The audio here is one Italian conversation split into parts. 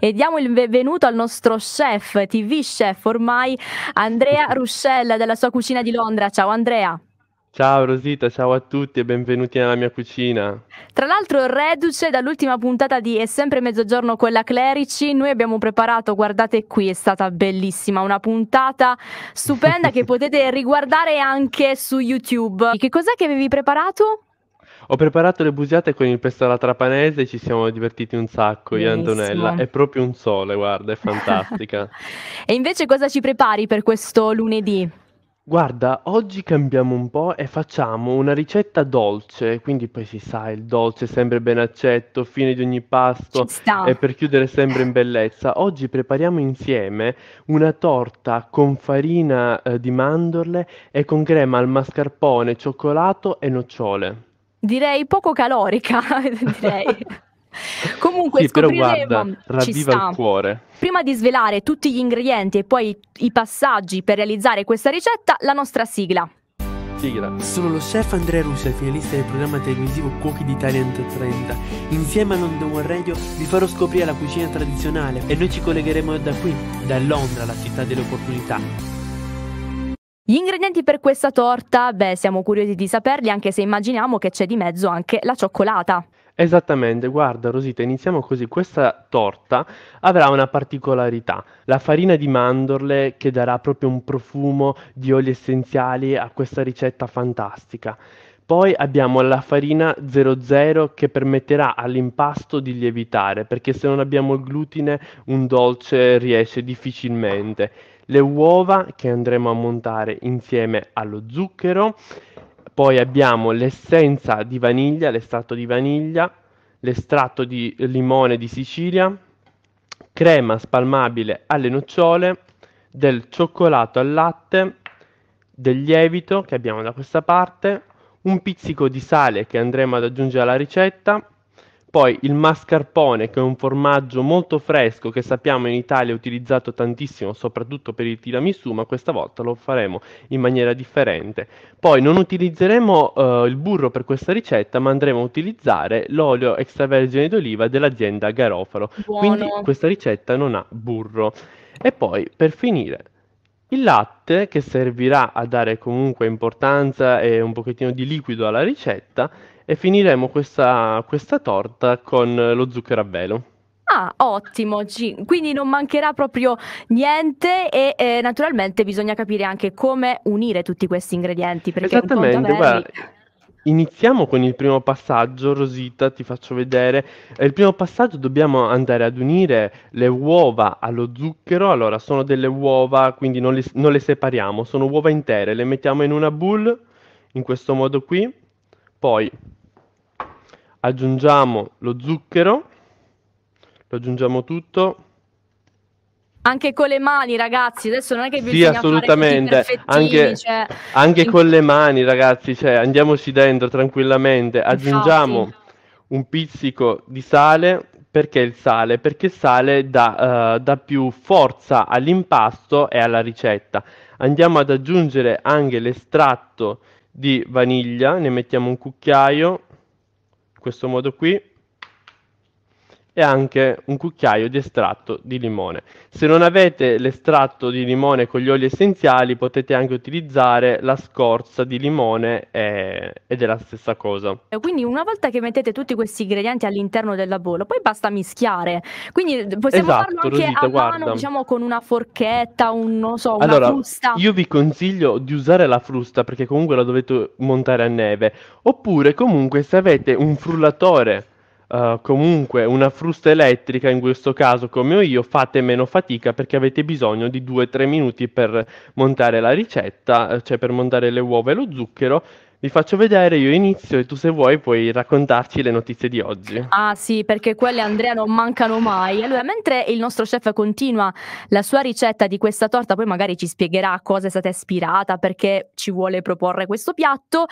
e diamo il benvenuto al nostro chef, TV chef ormai, Andrea Ruscella della sua cucina di Londra. Ciao Andrea. Ciao Rosita, ciao a tutti e benvenuti nella mia cucina. Tra l'altro, reduce dall'ultima puntata di È sempre mezzogiorno quella Clerici, noi abbiamo preparato, guardate qui, è stata bellissima, una puntata stupenda che potete riguardare anche su YouTube. Che cos'è che avevi preparato? Ho preparato le busiate con il pesto alla trapanese e ci siamo divertiti un sacco io e Antonella. È proprio un sole, guarda, è fantastica. E invece cosa ci prepari per questo lunedì? Guarda, oggi cambiamo un po' e facciamo una ricetta dolce, quindi poi si sa, il dolce è sempre ben accetto, fine di ogni Ci pasto sta. e per chiudere sempre in bellezza. Oggi prepariamo insieme una torta con farina, eh, di mandorle e con crema al mascarpone, cioccolato e nocciole direi poco calorica, direi. Comunque sì, scopriremo, però guarda, ravviva il cuore. Prima di svelare tutti gli ingredienti e poi i passaggi per realizzare questa ricetta, la nostra sigla. Sigla. Sono lo chef Andrea Ruscia, finalista del programma televisivo Cuochi d'Italia Under 30. Insieme a London One Radio vi farò scoprire la cucina tradizionale e noi ci collegheremo da qui, da Londra, la città delle opportunità. Gli ingredienti per questa torta, beh, siamo curiosi di saperli, anche se immaginiamo che c'è di mezzo anche la cioccolata. Esattamente, guarda Rosita, iniziamo così. Questa torta avrà una particolarità, la farina di mandorle che darà proprio un profumo di oli essenziali a questa ricetta fantastica. Poi abbiamo la farina 00 che permetterà all'impasto di lievitare, perché se non abbiamo il glutine un dolce riesce difficilmente le uova che andremo a montare insieme allo zucchero, poi abbiamo l'essenza di vaniglia, l'estratto di vaniglia, l'estratto di limone di Sicilia, crema spalmabile alle nocciole, del cioccolato al latte, del lievito che abbiamo da questa parte, un pizzico di sale che andremo ad aggiungere alla ricetta, poi il mascarpone, che è un formaggio molto fresco che sappiamo in Italia è utilizzato tantissimo, soprattutto per il tiramisù, ma questa volta lo faremo in maniera differente. Poi non utilizzeremo eh, il burro per questa ricetta, ma andremo a utilizzare l'olio extravergine d'oliva dell'azienda Garofalo. Buono. Quindi questa ricetta non ha burro. E poi, per finire, il latte che servirà a dare comunque importanza e un pochettino di liquido alla ricetta e finiremo questa, questa torta con lo zucchero a velo. Ah, ottimo, quindi non mancherà proprio niente e eh, naturalmente bisogna capire anche come unire tutti questi ingredienti. Esattamente, guarda, iniziamo con il primo passaggio, Rosita, ti faccio vedere. Il primo passaggio dobbiamo andare ad unire le uova allo zucchero, allora sono delle uova, quindi non le, non le separiamo, sono uova intere, le mettiamo in una bowl, in questo modo qui, poi aggiungiamo lo zucchero, lo aggiungiamo tutto. Anche con le mani, ragazzi, adesso non è che bisogna Sì, assolutamente. anche, cioè... anche con le mani, ragazzi, cioè, andiamoci dentro tranquillamente, aggiungiamo Infatti. un pizzico di sale. Perché il sale? Perché il sale dà, uh, dà più forza all'impasto e alla ricetta. Andiamo ad aggiungere anche l'estratto di vaniglia, ne mettiamo un cucchiaio, in questo modo qui e anche un cucchiaio di estratto di limone. Se non avete l'estratto di limone con gli oli essenziali potete anche utilizzare la scorza di limone e, ed è la stessa cosa. Eh, quindi una volta che mettete tutti questi ingredienti all'interno della bolla poi basta mischiare. Quindi possiamo esatto, farlo anche Rosita, a guarda. mano diciamo con una forchetta, un, non so, una allora, frusta. Io vi consiglio di usare la frusta perché comunque la dovete montare a neve oppure comunque se avete un frullatore Uh, comunque una frusta elettrica in questo caso come ho io fate meno fatica perché avete bisogno di 2-3 minuti per montare la ricetta eh, cioè per montare le uova e lo zucchero vi faccio vedere, io inizio e tu se vuoi puoi raccontarci le notizie di oggi. Ah sì, perché quelle Andrea non mancano mai. Allora, mentre il nostro chef continua la sua ricetta di questa torta, poi magari ci spiegherà a cosa è stata ispirata, perché ci vuole proporre questo piatto,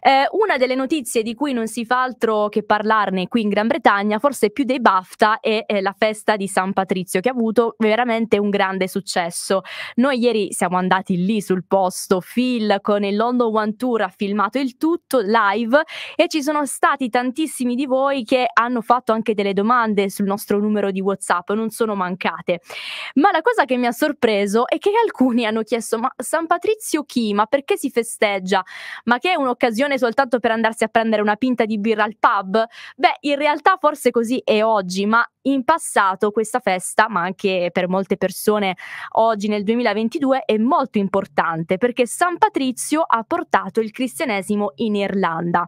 eh, una delle notizie di cui non si fa altro che parlarne qui in Gran Bretagna, forse più dei BAFTA, è eh, la festa di San Patrizio, che ha avuto veramente un grande successo. Noi ieri siamo andati lì sul posto, Phil con il London One Tour ha filmato registrato il tutto live e ci sono stati tantissimi di voi che hanno fatto anche delle domande sul nostro numero di WhatsApp, non sono mancate. Ma la cosa che mi ha sorpreso è che alcuni hanno chiesto: "Ma San Patrizio chi? Ma perché si festeggia? Ma che è un'occasione soltanto per andarsi a prendere una pinta di birra al pub?". Beh, in realtà forse così è oggi, ma in passato questa festa, ma anche per molte persone oggi nel 2022, è molto importante perché San Patrizio ha portato il cristianesimo in Irlanda.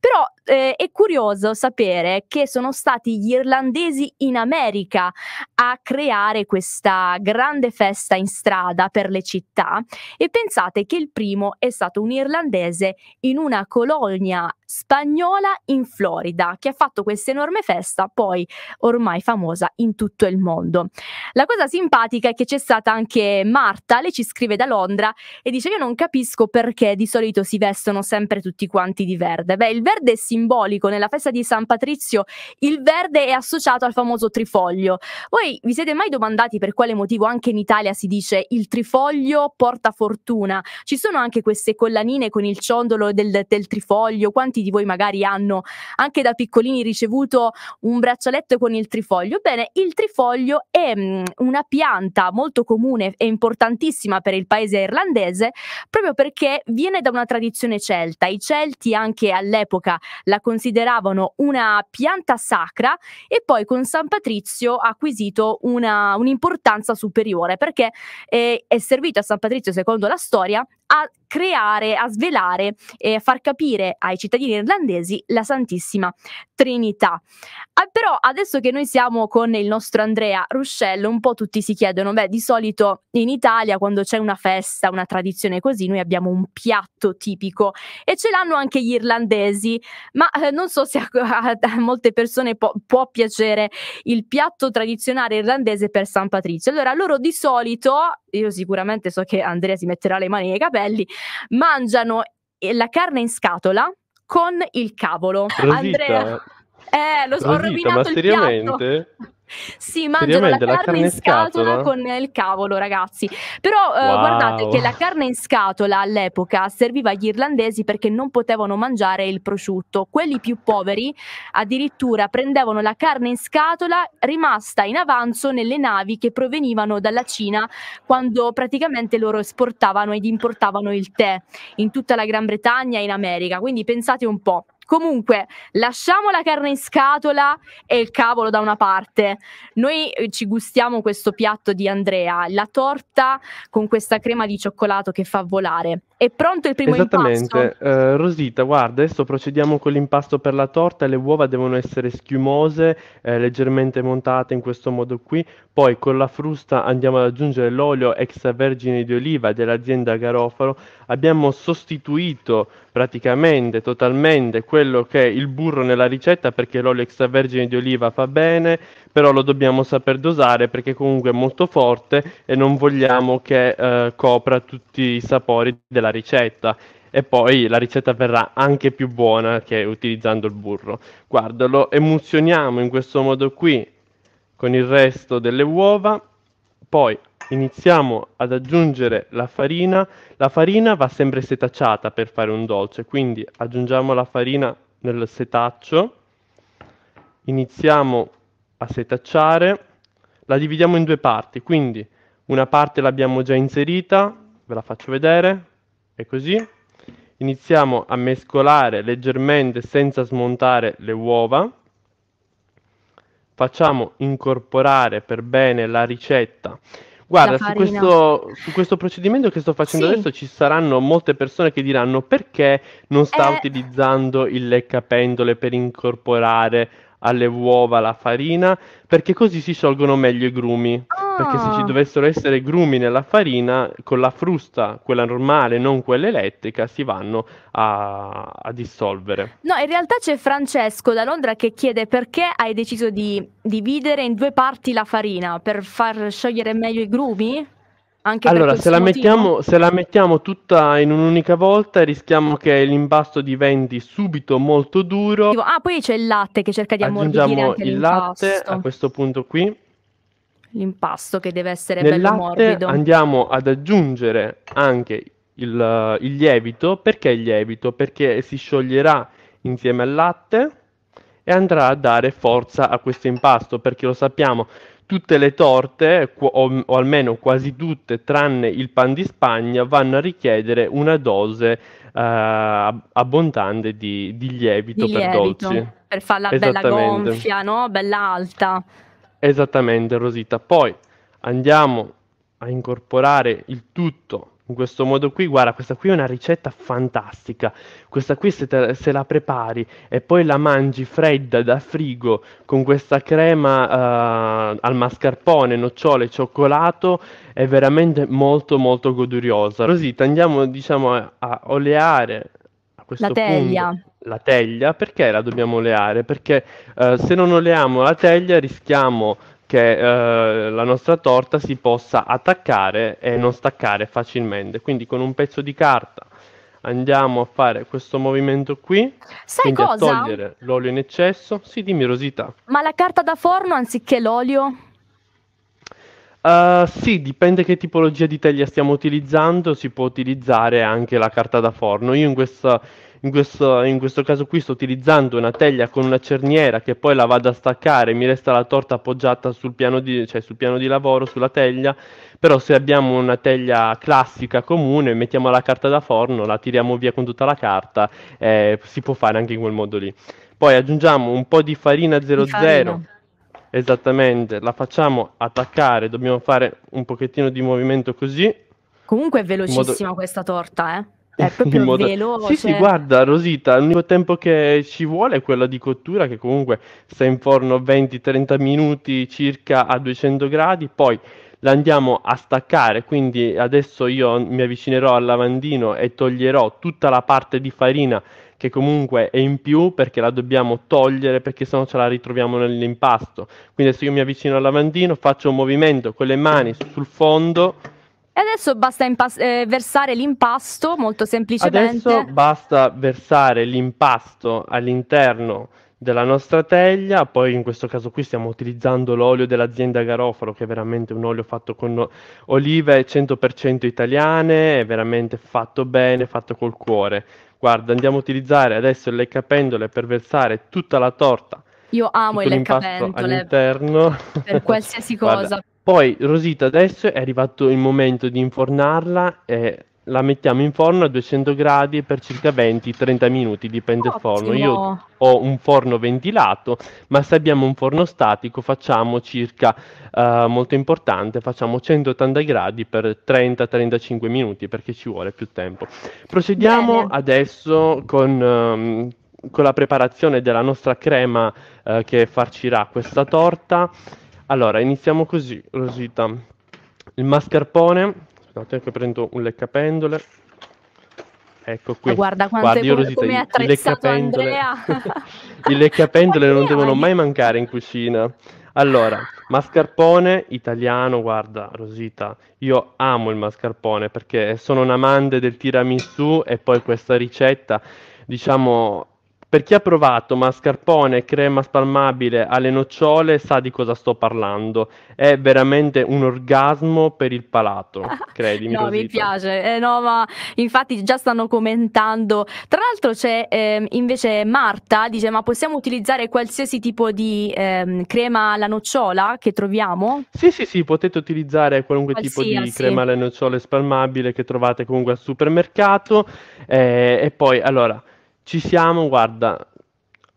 Però eh, è curioso sapere che sono stati gli irlandesi in America a creare questa grande festa in strada per le città e pensate che il primo è stato un irlandese in una colonia spagnola in Florida, che ha fatto questa enorme festa, poi ormai famosa in tutto il mondo. La cosa simpatica è che c'è stata anche Marta, lei ci scrive da Londra e dice io non capisco perché di solito si vestono sempre tutti quanti di verde. Beh, il verde è simbolico, nella festa di San Patrizio il verde è associato al famoso trifoglio. Voi vi siete mai domandati per quale motivo anche in Italia si dice il trifoglio porta fortuna? Ci sono anche queste collanine con il ciondolo del, del trifoglio, quanti molti di voi magari hanno anche da piccolini ricevuto un braccialetto con il trifoglio. Bene, il trifoglio è mm, una pianta molto comune e importantissima per il paese irlandese proprio perché viene da una tradizione celta. I celti anche all'epoca la consideravano una pianta sacra e poi con San Patrizio ha acquisito una, un'importanza superiore perché eh, è servito a San Patrizio, secondo la storia, a creare, a svelare e a far capire ai cittadini irlandesi la Santissima Trinità. Ah, però adesso che noi siamo con il nostro Andrea Ruscello, un po' tutti si chiedono, beh, di solito in Italia quando c'è una festa, una tradizione così, noi abbiamo un piatto tipico e ce l'hanno anche gli irlandesi, ma eh, non so se a, a, a molte persone po- può piacere il piatto tradizionale irlandese per San Patrizio. Allora, loro di solito, io sicuramente so che Andrea si metterà le mani nei capelli, mangiano eh, la carne in scatola con il cavolo. Rosita, Andrea eh, lo so, ho rovinato ma seriamente? Sì, mangiano la carne, la carne, in scatola, scatola, con il cavolo, ragazzi. Però eh, wow. eh, guardate che la carne in scatola all'epoca serviva agli irlandesi perché non potevano mangiare il prosciutto. Quelli più poveri addirittura prendevano la carne in scatola rimasta in avanzo nelle navi che provenivano dalla Cina quando praticamente loro esportavano ed importavano il tè in tutta la Gran Bretagna e in America. Quindi pensate un po'. Comunque, lasciamo la carne in scatola e il cavolo da una parte. Noi eh, ci gustiamo questo piatto di Andrea, la torta con questa crema di cioccolato che fa volare. È pronto il primo Esattamente. impasto? Uh, Rosita, guarda, adesso procediamo con l'impasto per la torta. Le uova devono essere schiumose, eh, leggermente montate in questo modo qui. Poi con la frusta andiamo ad aggiungere l'olio extravergine di oliva dell'azienda Garofalo. Abbiamo sostituito praticamente totalmente quello che è il burro nella ricetta perché l'olio extravergine di oliva fa bene, però lo dobbiamo saper dosare perché comunque è molto forte e non vogliamo che eh, copra tutti i sapori della ricetta e poi la ricetta verrà anche più buona che utilizzando il burro. Guarda, lo emulsioniamo in questo modo qui con il resto delle uova, poi iniziamo ad aggiungere la farina. La farina va sempre setacciata per fare un dolce, quindi aggiungiamo la farina nel setaccio, iniziamo a setacciare, la dividiamo in due parti, quindi una parte l'abbiamo già inserita, ve la faccio vedere, è così. Iniziamo a mescolare leggermente senza smontare le uova, facciamo incorporare per bene la ricetta. Guarda, su, questo, su questo, procedimento che sto facendo sì. adesso ci saranno molte persone che diranno perché non sta eh... utilizzando il leccapendole per incorporare alle uova, alla farina, perché così si sciolgono meglio i grumi. Ah. Perché se ci ah. dovessero essere grumi nella farina, con la frusta, quella normale, non quella elettrica, si vanno a, a dissolvere. No, in realtà c'è Francesco da Londra che chiede perché hai deciso di dividere in due parti la farina per far sciogliere meglio i grumi? Anche allora, se la, mettiamo, se la, mettiamo, tutta in un'unica volta, rischiamo che l'impasto diventi subito molto duro. ah, poi c'è il latte che cerca di ammorbidire Aggiungiamo il latte a questo punto qui. L'impasto che deve essere Nel bello morbido. Andiamo ad aggiungere anche il, il lievito. Perché il lievito? Perché si scioglierà insieme al latte e andrà a dare forza a questo impasto, perché lo sappiamo tutte le torte, o, o, almeno quasi tutte, tranne il pan di Spagna, vanno a richiedere una dose uh, abbondante di, di, lievito di, lievito dolci. Per farla bella gonfia, no? Bella alta. Esattamente, Rosita. Poi andiamo a incorporare il tutto in questo modo qui, guarda, questa qui è una ricetta fantastica, questa qui se, te, se la prepari e poi la mangi fredda da frigo con questa crema uh, al mascarpone, nocciole, cioccolato, è veramente molto molto goduriosa. Così andiamo diciamo a, a oleare a questo la teglia. Punto la teglia, perché la dobbiamo oleare? Perché eh, se non oleiamo la teglia rischiamo che eh, la nostra torta si possa attaccare e non staccare facilmente. Quindi con un pezzo di carta andiamo a fare questo movimento qui, Sai quindi cosa? a togliere l'olio in eccesso. Sì, dimmi Rosita. Ma la carta da forno anziché l'olio? Uh, sì, dipende che tipologia di teglia stiamo utilizzando, si può utilizzare anche la carta da forno. Io in questa in questo, in questo caso qui sto utilizzando una teglia con una cerniera che poi la vado a staccare, mi resta la torta appoggiata sul piano di, cioè sul piano di lavoro, sulla teglia, però se abbiamo una teglia classica comune, mettiamo la carta da forno, la tiriamo via con tutta la carta, eh, si può fare anche in quel modo lì. Poi aggiungiamo un po' di farina 00. Di farina. Esattamente, la facciamo attaccare, dobbiamo fare un pochettino di movimento così. Comunque è velocissima modo... questa torta, eh? È proprio modo... veloce. Sì, sì, guarda, Rosita, l'unico tempo che ci vuole è quello di cottura, che comunque sta in forno 20-30 minuti circa a 200 gradi, poi l'andiamo a staccare, quindi adesso io mi avvicinerò al lavandino e toglierò tutta la parte di farina che comunque è in più perché la dobbiamo togliere perché sennò ce la ritroviamo nell'impasto. Quindi adesso io mi avvicino al lavandino, faccio un movimento con le mani sul fondo e adesso basta eh, versare l'impasto molto semplicemente. Adesso basta versare l'impasto all'interno della nostra teglia, poi in questo caso qui stiamo utilizzando l'olio dell'azienda Garofalo che è veramente un olio fatto con olive 100% italiane, è veramente fatto bene, fatto col cuore. Guarda, andiamo a utilizzare adesso le capendole per versare tutta la torta io amo il leccapentole all'interno. per qualsiasi cosa. Poi Rosita adesso è arrivato il momento di infornarla e la mettiamo in forno a 200 gradi per circa 20-30 minuti, dipende dal forno. Io ho un forno ventilato, ma se abbiamo un forno statico facciamo circa, eh, molto importante, facciamo 180 gradi per 30-35 minuti perché ci vuole più tempo. Procediamo Bene. adesso con... Um, con la preparazione della nostra crema eh, che farcirà questa torta. Allora, iniziamo così, Rosita. Il mascarpone, aspettate che prendo un leccapendole. Ecco qui. Guarda quanto Guardi, è buono, Rosita, come il, leccapendole. I leccapendole non devono mai mancare in cucina. Allora, mascarpone italiano, guarda Rosita, io amo il mascarpone perché sono un amante del tiramisù e poi questa ricetta, diciamo, per chi ha provato mascarpone e crema spalmabile alle nocciole sa di cosa sto parlando. È veramente un orgasmo per il palato, ah, credimi. no, Rosita. mi piace. Eh, no, ma infatti già stanno commentando. Tra l'altro c'è eh, invece Marta, dice ma possiamo utilizzare qualsiasi tipo di eh, crema alla nocciola che troviamo? Sì, sì, sì, potete utilizzare qualunque Qualsiasi. tipo di crema alle nocciole spalmabile che trovate comunque al supermercato. Eh, e poi, allora ci siamo, guarda,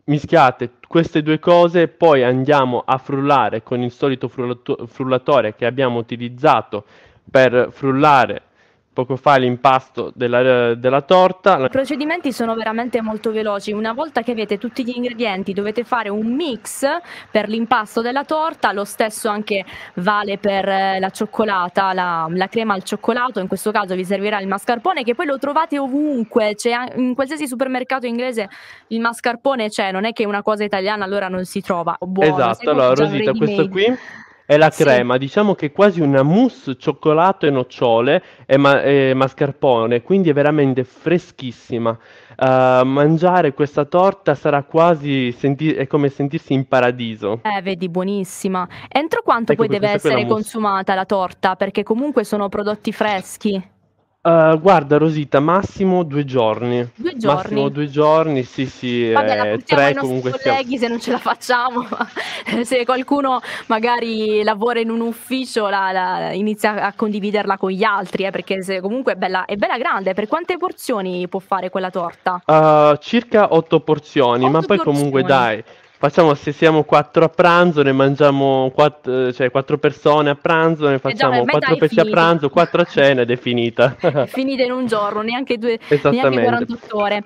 mischiate queste due cose, poi andiamo a frullare con il solito frullato- frullatore che abbiamo utilizzato per frullare poco fa l'impasto della, della, torta. I procedimenti sono veramente molto veloci. Una volta che avete tutti gli ingredienti dovete fare un mix per l'impasto della torta, lo stesso anche vale per eh, la cioccolata, la, la, crema al cioccolato, in questo caso vi servirà il mascarpone che poi lo trovate ovunque, c'è in qualsiasi supermercato inglese il mascarpone c'è, non è che una cosa italiana allora non si trova. Buono, esatto, allora Rosita questo qui è la sì. crema, diciamo che è quasi una mousse cioccolato e nocciole e, ma- e mascarpone, quindi è veramente freschissima. Uh, mangiare questa torta sarà quasi senti- è come sentirsi in paradiso. Eh, vedi, buonissima. Entro quanto ecco, poi deve essere consumata la torta? Perché comunque sono prodotti freschi. Uh, guarda Rosita, massimo due giorni. Due giorni. Massimo due giorni, sì sì. Eh, Vabbè, eh, tre comunque. colleghi siamo... se non ce la facciamo, se qualcuno magari lavora in un ufficio la, la, inizia a condividerla con gli altri, eh, perché se, comunque è bella, è bella, grande. Per quante porzioni può fare quella torta? Uh, circa otto porzioni, otto ma poi porzioni. comunque dai facciamo se siamo quattro a pranzo, ne mangiamo quattro, eh, cioè quattro persone a pranzo, ne facciamo eh già, quattro pesci a pranzo, quattro a cena ed è finita. è finita in un giorno, neanche due, neanche 48 ore.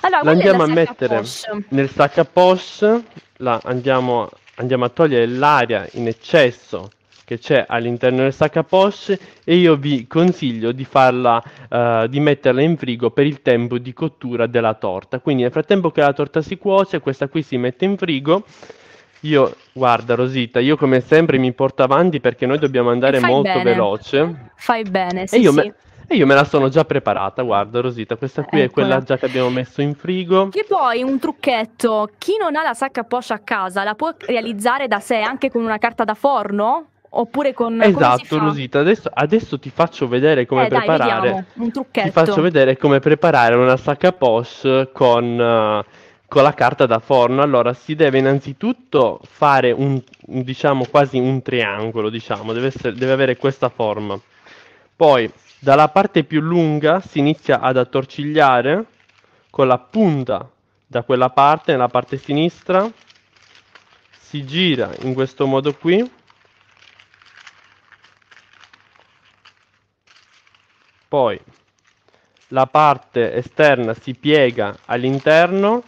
Allora, andiamo a mettere poche? nel sac a poche, la andiamo, andiamo a togliere l'aria in eccesso che c'è all'interno del a poche e io vi consiglio di farla eh, di metterla in frigo per il tempo di cottura della torta quindi nel frattempo che la torta si cuoce questa qui si mette in frigo io guarda Rosita io come sempre mi porto avanti perché noi dobbiamo andare molto bene. veloce fai bene sì, e io sì. me- e io me la sono già preparata, guarda Rosita, questa qui Eccola. è quella già che abbiamo messo in frigo. Che poi un trucchetto, chi non ha la sacca poche a casa la può realizzare da sé anche con una carta da forno? Oppure con... Esatto, Rosita, adesso, adesso, ti faccio vedere come eh, preparare... Dai, un trucchetto. Ti faccio vedere come preparare una sacca poche con... Uh, con la carta da forno. Allora, si deve innanzitutto fare un, diciamo, quasi un triangolo, diciamo, deve, essere, deve avere questa forma. Poi, dalla parte più lunga si inizia ad attorcigliare con la punta da quella parte, nella parte sinistra, si gira in questo modo qui, Poi la parte esterna si piega all'interno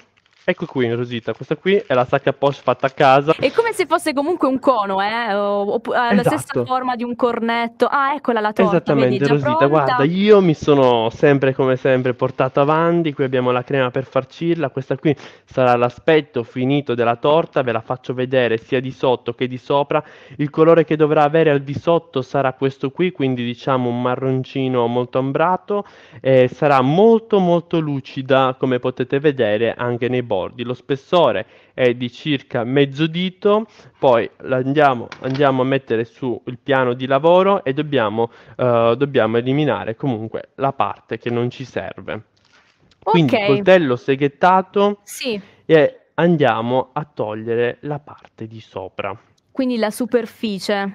Ecco qui, Rosita, questa qui è la sacca post fatta a casa. È come se fosse comunque un cono, eh? O, ha la esatto. stessa forma di un cornetto. Ah, eccola la torta. Esattamente, vedi, Rosita, guarda, io mi sono sempre come sempre portato avanti. Qui abbiamo la crema per farcirla. Questa qui sarà l'aspetto finito della torta. Ve la faccio vedere sia di sotto che di sopra. Il colore che dovrà avere al di sotto sarà questo qui, quindi diciamo un marroncino molto ambrato. Eh, sarà molto molto lucida, come potete vedere, anche nei bordi bordi, lo spessore è di circa mezzo dito, poi andiamo, andiamo a mettere su il piano di lavoro e dobbiamo, eh, dobbiamo eliminare comunque la parte che non ci serve. Quindi okay. coltello seghettato sì. e andiamo a togliere la parte di sopra. Quindi la superficie,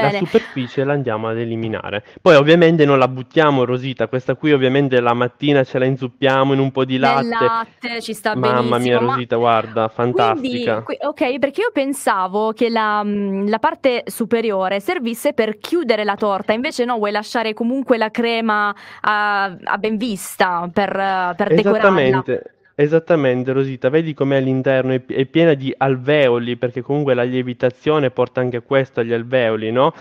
Bene. la superficie la andiamo ad eliminare. Poi ovviamente non la buttiamo rosita, questa qui ovviamente la mattina ce la inzuppiamo in un po' di latte. Nel latte ci sta Mamma benissimo. mia rosita, ma... guarda, fantastica. Quindi, ok, perché io pensavo che la, mm, la, parte superiore servisse per chiudere la torta, invece no, vuoi lasciare comunque la crema a, a ben vista per, per Esattamente. decorarla. Esattamente. Esattamente, Rosita, vedi com'è all'interno, è, è piena di alveoli, perché comunque la lievitazione porta anche questo agli alveoli, no?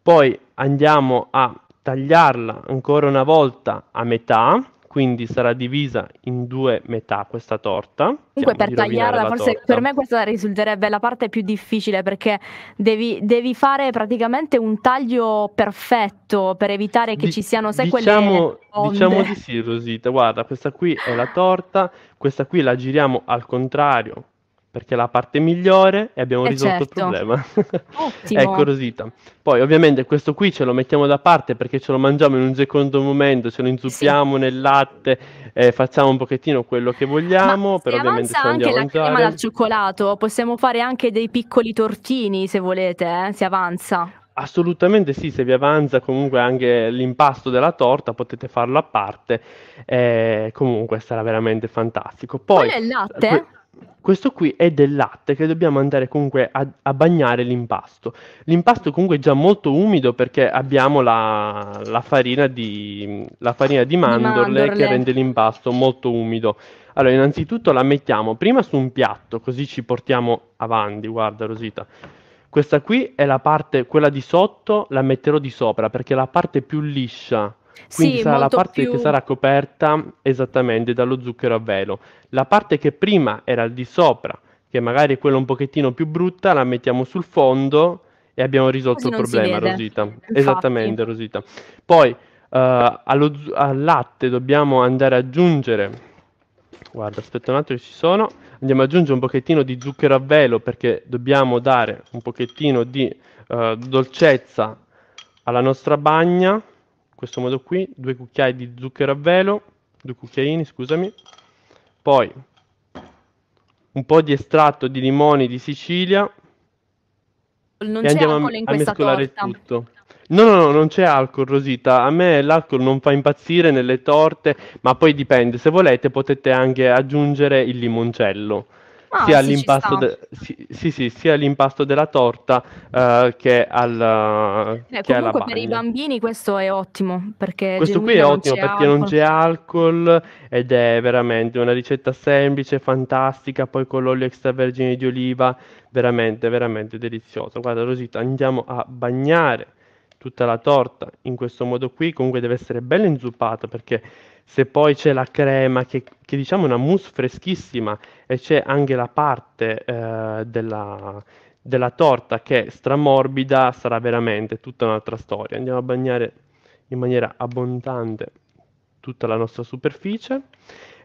Poi andiamo a tagliarla ancora una volta a metà, quindi sarà divisa in due metà questa torta. Comunque per tagliarla, forse torta. per me questa risulterebbe la parte più difficile perché devi, devi fare praticamente un taglio perfetto per evitare che Di- ci siano, sai, diciamo, quelle Diciamo di sì, Rosita, guarda, questa qui è la torta, questa qui la giriamo al contrario perché è la parte migliore e abbiamo eh risolto certo. il problema. Ottimo. ecco Rosita. Poi ovviamente questo qui ce lo mettiamo da parte perché ce lo mangiamo in un secondo momento, ce lo inzuppiamo sì. nel latte, eh, facciamo un pochettino quello che vogliamo, Ma però ovviamente se anche la crema dal cioccolato, possiamo fare anche dei piccoli tortini se volete, eh? si avanza. Assolutamente sì, se vi avanza comunque anche l'impasto della torta potete farlo a parte, eh, comunque sarà veramente fantastico. Poi, Quello è il latte? Que- questo qui è del latte che dobbiamo andare comunque a, a, bagnare l'impasto. L'impasto comunque è già molto umido perché abbiamo la, la, farina, di, la farina, di, mandorle, mandorle che rende l'impasto molto umido. Allora, innanzitutto la mettiamo prima su un piatto, così ci portiamo avanti. Guarda, Rosita. Questa qui è la parte, quella di sotto la metterò di sopra perché è la parte più liscia quindi sì, sarà la parte più... che sarà coperta esattamente dallo zucchero a velo. La parte che prima era al di sopra, che magari è quella un pochettino più brutta, la mettiamo sul fondo e abbiamo risolto Così il problema, Rosita. Infatti. Esattamente, Rosita. Poi Uh, allo, al latte dobbiamo andare ad aggiungere guarda aspetta un attimo ci sono andiamo ad aggiungere un pochettino di zucchero a velo perché dobbiamo dare un pochettino di uh, dolcezza alla nostra bagna questo modo qui, due cucchiai di zucchero a velo, due cucchiaini, scusami, poi un po' di estratto di limoni di Sicilia non e andiamo a, a mescolare torta. tutto. No, no, no, non c'è alcol, Rosita. A me l'alcol non fa impazzire nelle torte, ma poi dipende. Se volete potete anche aggiungere il limoncello. Ah, sia, all'impasto de- sì, sì, sì, sia all'impasto della torta uh, che, al, eh, eh che alla per i bambini questo è ottimo perché questo qui è ottimo perché alcol. non c'è alcol ed è veramente una ricetta semplice, fantastica, poi con l'olio extravergine di oliva, veramente, veramente delizioso. Guarda Rosita, andiamo a bagnare tutta la torta in questo modo qui, comunque deve essere bella inzuppata perché se poi c'è la crema che, che diciamo è una mousse freschissima e c'è anche la parte eh, della, della torta che è stramorbida sarà veramente tutta un'altra storia andiamo a bagnare in maniera abbondante tutta la nostra superficie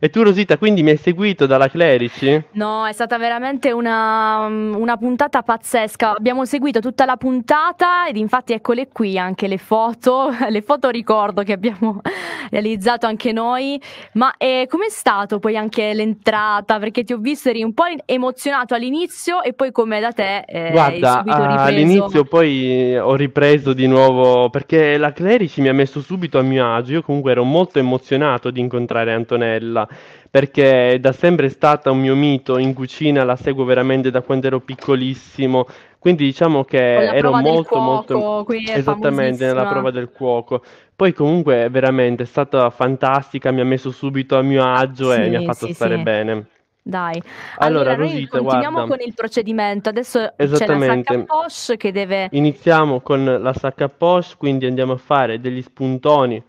e tu, Rosita, quindi mi hai seguito dalla Clerici? No, è stata veramente una, mm, una, puntata pazzesca. Abbiamo seguito tutta la puntata ed infatti eccole qui anche le foto, le foto ricordo che abbiamo realizzato anche noi. Ma eh, com'è stato poi anche l'entrata? Perché ti ho visto, eri un po' emozionato all'inizio e poi come da te eh, Guarda, subito ripreso. all'inizio poi eh, ho ripreso di nuovo perché la Clerici mi ha messo subito a mio agio. Io comunque ero molto emozionato di incontrare Antonella perché è da sempre stata un mio mito in cucina, la seguo veramente da quando ero piccolissimo, quindi diciamo che ero molto cuoco, molto esattamente nella prova del cuoco. Poi comunque veramente è stata fantastica, mi ha messo subito a mio agio sì, e mi ha fatto sì, stare sì. bene. Dai, allora, allora Rosita, continuiamo guarda. con il procedimento. Adesso c'è la sacca poche che deve. Iniziamo con la sacca à poche, quindi andiamo a fare degli spuntoni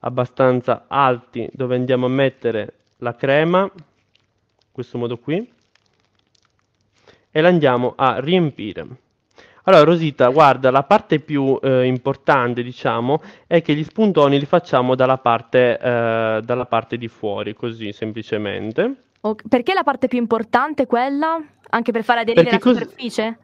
abbastanza alti dove andiamo a mettere la crema in questo modo qui e la andiamo a riempire allora Rosita guarda la parte più eh, importante diciamo è che gli spuntoni li facciamo dalla parte, eh, dalla parte di fuori così semplicemente okay. perché la parte più importante è quella? anche per far aderire perché la cos- superficie?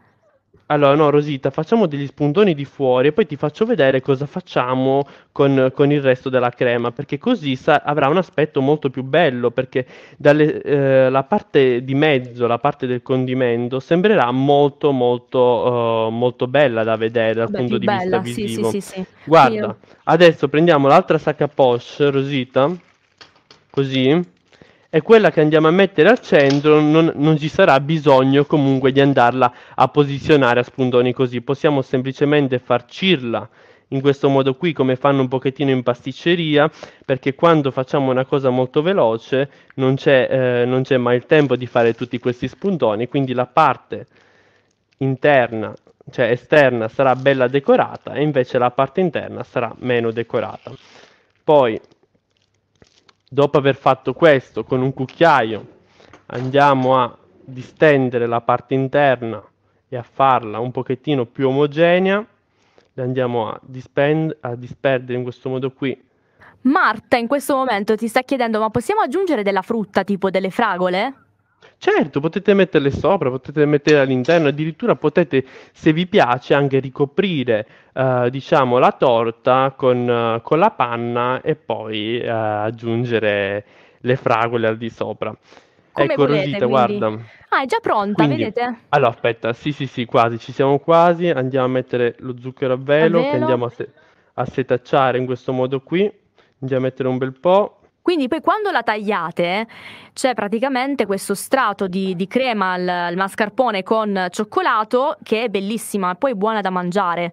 Allora, no, Rosita, facciamo degli spuntoni di fuori e poi ti faccio vedere cosa facciamo con, con il resto della crema, perché così sa- avrà un aspetto molto più bello, perché dalle, eh, la parte di mezzo, la parte del condimento, sembrerà molto, molto, eh, molto bella da vedere dal Beh, punto più di vista visivo. sì, sì, sì, sì. Guarda, Io- adesso prendiamo l'altra sacca poche, Rosita, così è quella che andiamo a mettere al centro, non, non, ci sarà bisogno comunque di andarla a posizionare a spuntoni così, possiamo semplicemente farcirla in questo modo qui come fanno un pochettino in pasticceria perché quando facciamo una cosa molto veloce non c'è, eh, non c'è mai il tempo di fare tutti questi spuntoni quindi la parte interna cioè esterna sarà bella decorata e invece la parte interna sarà meno decorata poi Dopo aver fatto questo, con un cucchiaio andiamo a distendere la parte interna e a farla un pochettino più omogenea. Le andiamo a, dispend- a disperdere in questo modo qui. Marta, in questo momento ti sta chiedendo, ma possiamo aggiungere della frutta, tipo delle fragole? Certo, potete metterle sopra, potete metterle all'interno, addirittura potete, se vi piace, anche ricoprire eh, diciamo, la torta con, eh, con, la panna e poi eh, aggiungere le fragole al di sopra. Come ecco, volete, Rosita, quindi. guarda. Ah, è già pronta, quindi, vedete? Allora, aspetta, sì, sì, sì, quasi, ci siamo quasi. Andiamo a mettere lo zucchero a velo, a velo. che andiamo a, se- a setacciare in questo modo qui. Andiamo a mettere un bel po'. Quindi poi quando la tagliate c'è praticamente questo strato di, di crema al, al, mascarpone con cioccolato che è bellissima e poi buona da mangiare.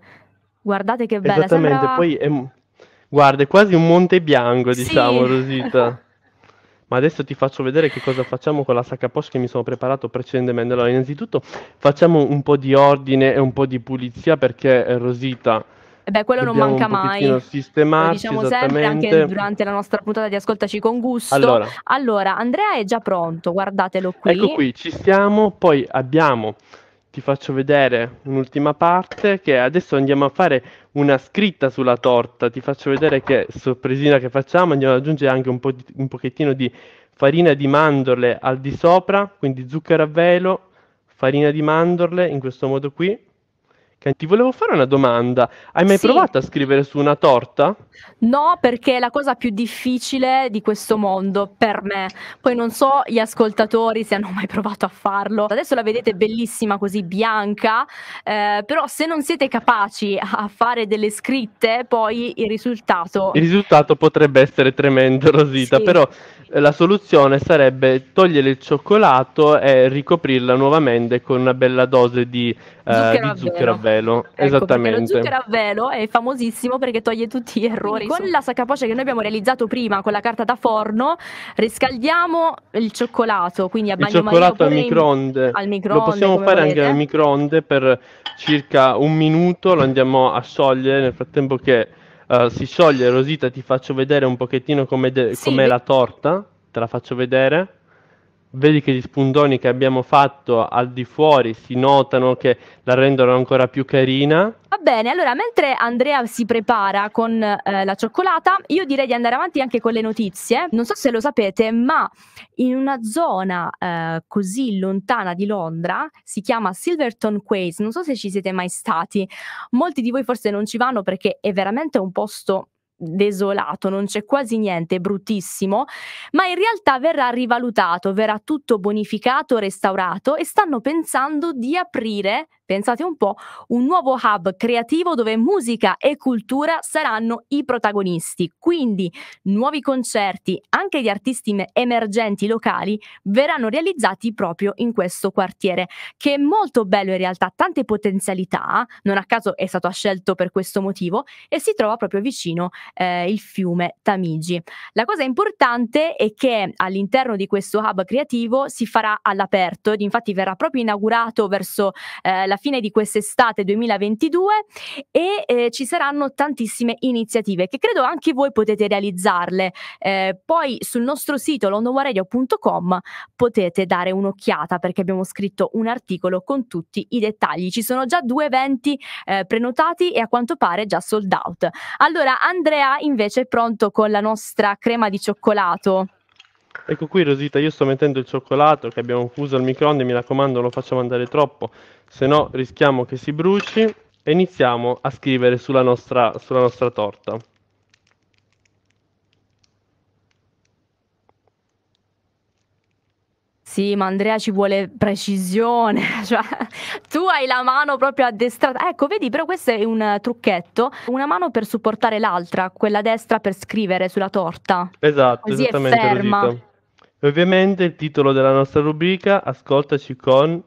Guardate che bella. Esattamente, sembra... poi è, guarda, è quasi un monte bianco, diciamo, sì. Rosita. Ma adesso ti faccio vedere che cosa facciamo con la sacca poche che mi sono preparato precedentemente. Allora, innanzitutto facciamo un po' di ordine e un po' di pulizia perché eh, Rosita eh beh, quello Dobbiamo non manca mai. Sistemarci, Lo diciamo sempre anche durante la nostra puntata di Ascoltaci con gusto. Allora, allora Andrea è già pronto, guardatelo qui. Ecco qui, ci siamo, poi abbiamo ti faccio vedere un'ultima parte che adesso andiamo a fare una scritta sulla torta, ti faccio vedere che sorpresina che facciamo, andiamo ad aggiungere anche un, po di, un pochettino di farina di mandorle al di sopra, quindi zucchero a velo, farina di mandorle in questo modo qui ti volevo fare una domanda. Hai mai sì. provato a scrivere su una torta? No, perché è la cosa più difficile di questo mondo per me. Poi non so gli ascoltatori se hanno mai provato a farlo. Adesso la vedete bellissima così bianca, eh, però se non siete capaci a fare delle scritte, poi il risultato... Il risultato potrebbe essere tremendo, Rosita, sì. però eh, la soluzione sarebbe togliere il cioccolato e ricoprirla nuovamente con una bella dose di, eh, zucchero, di zucchero velo, ecco, esattamente. Lo zucchero a velo è famosissimo perché toglie tutti gli errori. Quindi con la sacca poce che noi abbiamo realizzato prima con la carta da forno, riscaldiamo il cioccolato, quindi a bagno Il cioccolato al microonde. In... al microonde. Lo possiamo fare volete. anche al microonde per circa un minuto, lo andiamo a sciogliere nel frattempo che uh, si scioglie. Rosita, ti faccio vedere un pochettino come de- sì, com'è la torta, te la faccio vedere vedi che gli spuntoni che abbiamo fatto al di fuori si notano che la rendono ancora più carina. Va bene, allora mentre Andrea si prepara con eh, la cioccolata, io direi di andare avanti anche con le notizie. Non so se lo sapete, ma in una zona eh, così lontana di Londra si chiama Silverton Quays. Non so se ci siete mai stati. Molti di voi forse non ci vanno perché è veramente un posto desolato, non c'è quasi niente, è bruttissimo, ma in realtà verrà rivalutato, verrà tutto bonificato, restaurato e stanno pensando di aprire pensate un po', un nuovo hub creativo dove musica e cultura saranno i protagonisti. Quindi nuovi concerti, anche di artisti emergenti locali, verranno realizzati proprio in questo quartiere, che è molto bello in realtà, tante potenzialità, non a caso è stato scelto per questo motivo, e si trova proprio vicino eh, il fiume Tamigi. La cosa importante è che all'interno di questo hub creativo si farà all'aperto ed infatti verrà proprio inaugurato verso eh, la fine di quest'estate 2022 e eh, ci saranno tantissime iniziative che credo anche voi potete realizzarle. Eh, poi sul nostro sito londonwaradio.com potete dare un'occhiata perché abbiamo scritto un articolo con tutti i dettagli. Ci sono già due eventi eh, prenotati e a quanto pare già sold out. Allora Andrea invece è pronto con la nostra crema di cioccolato. Ecco qui Rosita, io sto mettendo il cioccolato che abbiamo fuso al microonde, mi raccomando non lo facciamo andare troppo, se no rischiamo che si bruci e iniziamo a scrivere sulla nostra, sulla nostra torta. Sì, ma Andrea ci vuole precisione, cioè tu hai la mano proprio addestrata. Ecco, vedi, però questo è un trucchetto, una mano per supportare l'altra, quella destra per scrivere sulla torta. Esatto, Così esattamente. È ferma. Rosita. E ovviamente il titolo della nostra rubrica, ascoltaci con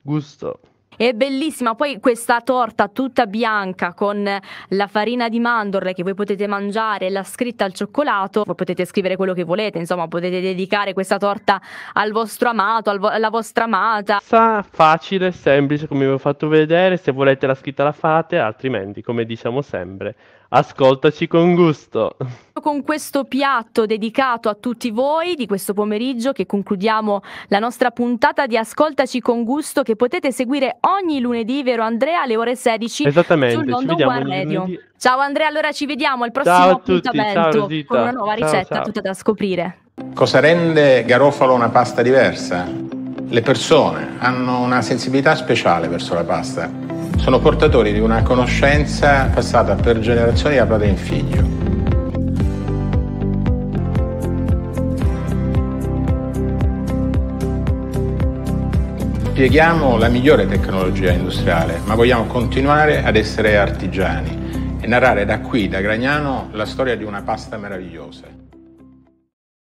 gusto. È bellissima, poi questa torta tutta bianca con la farina di mandorle che voi potete mangiare, la scritta al cioccolato, voi potete scrivere quello che volete, insomma potete dedicare questa torta al vostro amato, al vo- alla vostra amata. Sa facile, semplice come vi ho fatto vedere, se volete la scritta la fate, altrimenti come diciamo sempre Ascoltaci con gusto. Con questo piatto dedicato a tutti voi di questo pomeriggio che concludiamo la nostra puntata di Ascoltaci con gusto che potete seguire ogni lunedì, vero Andrea, alle ore 16 Esattamente, su London One Radio. Lunedì. Ciao Andrea, allora ci vediamo al prossimo ciao tutti, appuntamento ciao, con una nuova ricetta ciao, ciao. tutta da scoprire. Cosa rende Garofalo una pasta diversa? Le persone hanno una sensibilità speciale verso la pasta sono portatori di una conoscenza passata per generazioni da padre in figlio. Spieghiamo la migliore tecnologia industriale, ma vogliamo continuare ad essere artigiani e narrare da qui, da Gragnano, la storia di una pasta meravigliosa.